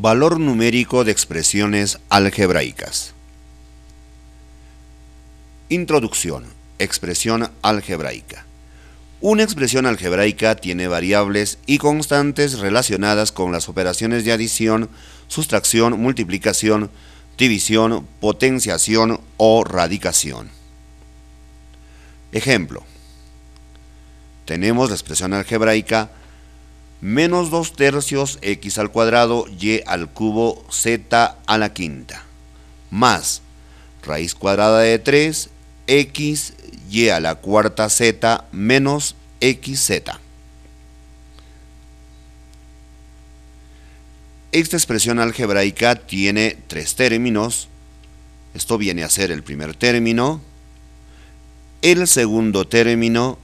valor numérico de expresiones algebraicas. Introducción. Expresión algebraica. Una expresión algebraica tiene variables y constantes relacionadas con las operaciones de adición, sustracción, multiplicación, división, potenciación o radicación. Ejemplo. Tenemos la expresión algebraica menos 2 tercios x al cuadrado y al cubo z a la quinta, más raíz cuadrada de 3 x y a la cuarta z menos xz. Esta expresión algebraica tiene tres términos. Esto viene a ser el primer término, el segundo término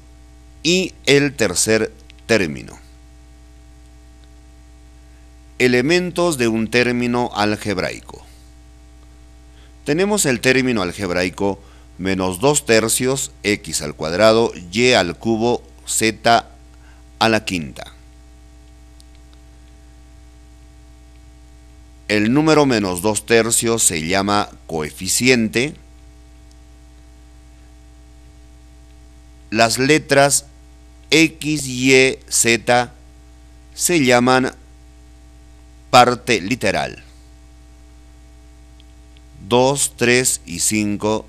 y el tercer término. Elementos de un término algebraico. Tenemos el término algebraico menos 2 tercios x al cuadrado, y al cubo, z a la quinta. El número menos dos tercios se llama coeficiente. Las letras x, y, z se llaman parte literal. 2, 3 y 5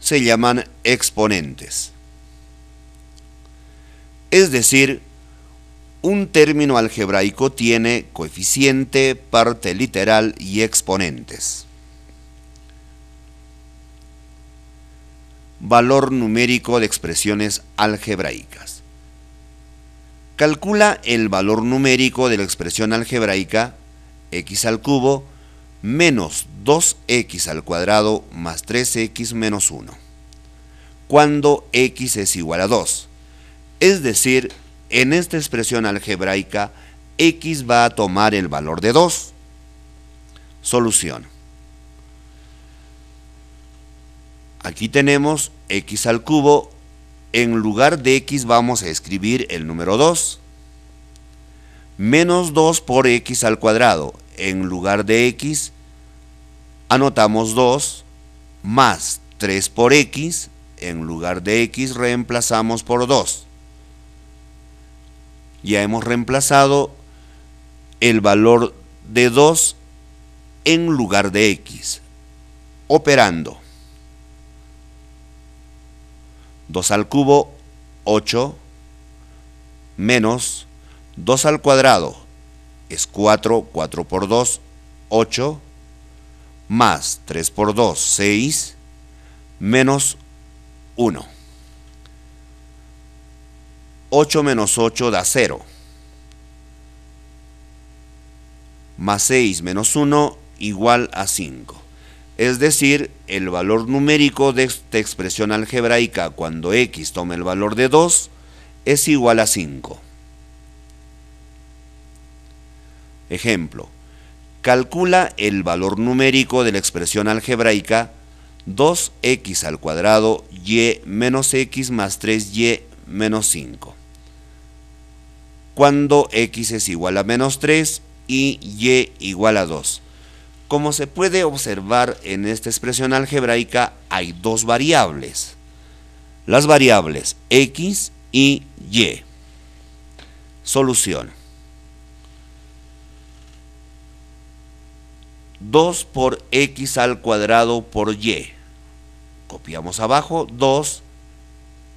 se llaman exponentes. Es decir, un término algebraico tiene coeficiente, parte literal y exponentes. Valor numérico de expresiones algebraicas calcula el valor numérico de la expresión algebraica x al cubo menos 2x al cuadrado más 3x menos 1, cuando x es igual a 2. Es decir, en esta expresión algebraica, x va a tomar el valor de 2. Solución. Aquí tenemos x al cubo en lugar de x vamos a escribir el número 2. Menos 2 por x al cuadrado. En lugar de x anotamos 2 más 3 por x. En lugar de x reemplazamos por 2. Ya hemos reemplazado el valor de 2 en lugar de x. Operando. 2 al cubo, 8, menos 2 al cuadrado, es 4, 4 por 2, 8, más 3 por 2, 6, menos 1. 8 menos 8 da 0. Más 6 menos 1 igual a 5 es decir, el valor numérico de esta expresión algebraica cuando x toma el valor de 2 es igual a 5. Ejemplo, calcula el valor numérico de la expresión algebraica 2x al cuadrado y menos x más 3y menos 5. Cuando x es igual a menos 3 y y igual a 2. Como se puede observar en esta expresión algebraica, hay dos variables. Las variables x y y. Solución. 2 por x al cuadrado por y. Copiamos abajo 2.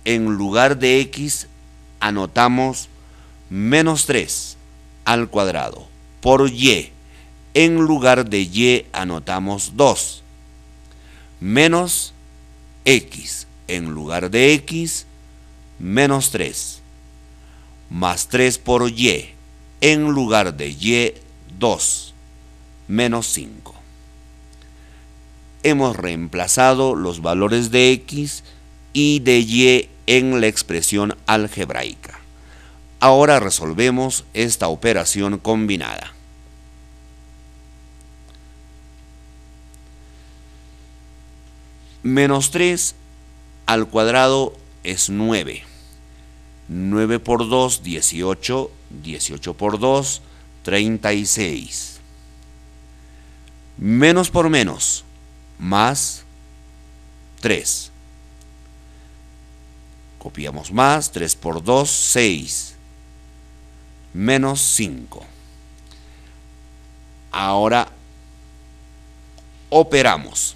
En lugar de x anotamos menos 3 al cuadrado por y en lugar de y anotamos 2, menos x en lugar de x, menos 3, más 3 por y en lugar de y, 2, menos 5. Hemos reemplazado los valores de x y de y en la expresión algebraica. Ahora resolvemos esta operación combinada. Menos 3 al cuadrado es 9. 9 por 2, 18. 18 por 2, 36. Menos por menos, más 3. Copiamos más, 3 por 2, 6. Menos 5. Ahora operamos.